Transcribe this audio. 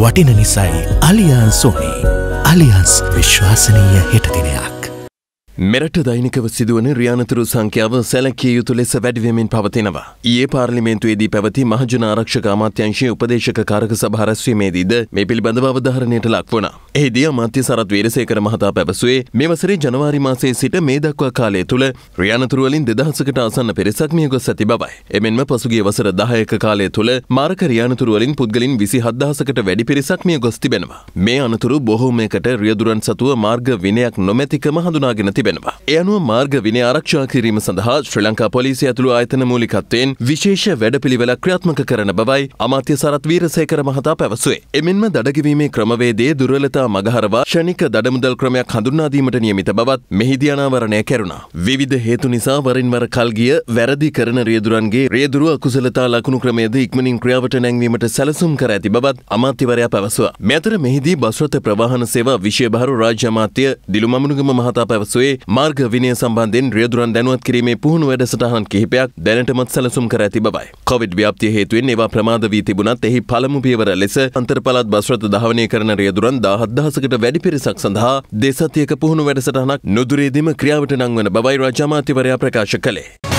වටින නිසයි අලියන් සෝනි අලියන්ස් විශ්වාසනීය හෙටදිනයක්. මෙරට දෛනිකව සිදුවන රියානතුරු සංඛ්‍යාව සැලකිය යුතු ලෙස වැඩිවමින් පවතිනවා. ඒ පාර්ලිමේන්තුවේදී පැවති මහජන ආරක්ෂක අමාත්‍යංශයේ උපදේශක කාරක සභා රැස්වීමේදීද මේ පිළිබඳව අවධාරණයට ලක් වුණා. එහිදී අමාත්‍ය සරත් වීරසේකර මහතා පැවසුවේ මේ වසරේ ජනවාරි මාසයේ සිට මේ දක්වා කාලය තුළ රියානතුරු වලින් 2000කට ආසන්න පිරිසක් මියගොස් ඇති බවයි. එමෙන්ම පසුගිය වසර 10ක කාලය තුළ මාරක රියානතුරු වලින් පුද්ගලින් 27000කට වැඩි පිරිසක් මියගොස් තිබෙනවා. මේ අනතුරු බොහෝමයකට රියදුරන් සතුව මාර්ග විනයක් නොමැතිකම හඳුනාගෙන තිබෙනවා. තිබෙනවා. එය අනුව මාර්ග විනය ආරක්ෂා කිරීම සඳහා ශ්‍රී ලංකා පොලිසිය ඇතුළු ආයතන මූලිකත්වයෙන් විශේෂ වැඩපිළිවෙලක් ක්‍රියාත්මක කරන බවයි අමාත්‍ය සරත් වීරසේකර මහතා පැවසුවේ. එමෙන්ම දඩගිවීමේ ක්‍රමවේදයේ දුර්වලතා මගහරවා ක්ෂණික දඩමුදල් ක්‍රමයක් හඳුන්වාදීමට නියමිත බවත් මෙහිදී අනාවරණය කෙරුණා. විවිධ හේතු නිසා වරින් වර කල්ගිය වැරදි කරන රියදුරන්ගේ රියදුරු අකුසලතා ලකුණු ක්‍රමයේද ඉක්මනින් ක්‍රියාවට නැංවීමට සැලසුම් කර ඇති බවත් අමාත්‍යවරයා පැවසුවා. මෙතර මෙහිදී බස්රථ ප්‍රවාහන සේවා විශේෂ භාරු රාජ්‍ය අමාත්‍ය දිලුමමුණුගම මහතා පැවසුවේ පොලිසියේ මාර්ග විනය සම්බන්ධෙන් රියදුරන් දැනුවත් කිරීමේ පුහුණු වැඩසටහන් කිහිපයක් දැනටමත් සැලසුම් කර ඇති බවයි. කොවිඩ් ව්‍යාප්තිය හේතුවෙන් ඒවා ප්‍රමාද වී තිබුණත් එහි පළමු පියවර ලෙස අන්තර්පළාත් බස් රථ ධාවනය කරන රියදුරන් 17000කට වැඩි පිරිසක් සඳහා දෙසතියක පුහුණු වැඩසටහනක් නුදුරේදීම ක්‍රියාවට නංවන බවයි රාජ්‍ය අමාත්‍යවරයා ප්‍රකාශ කළේ.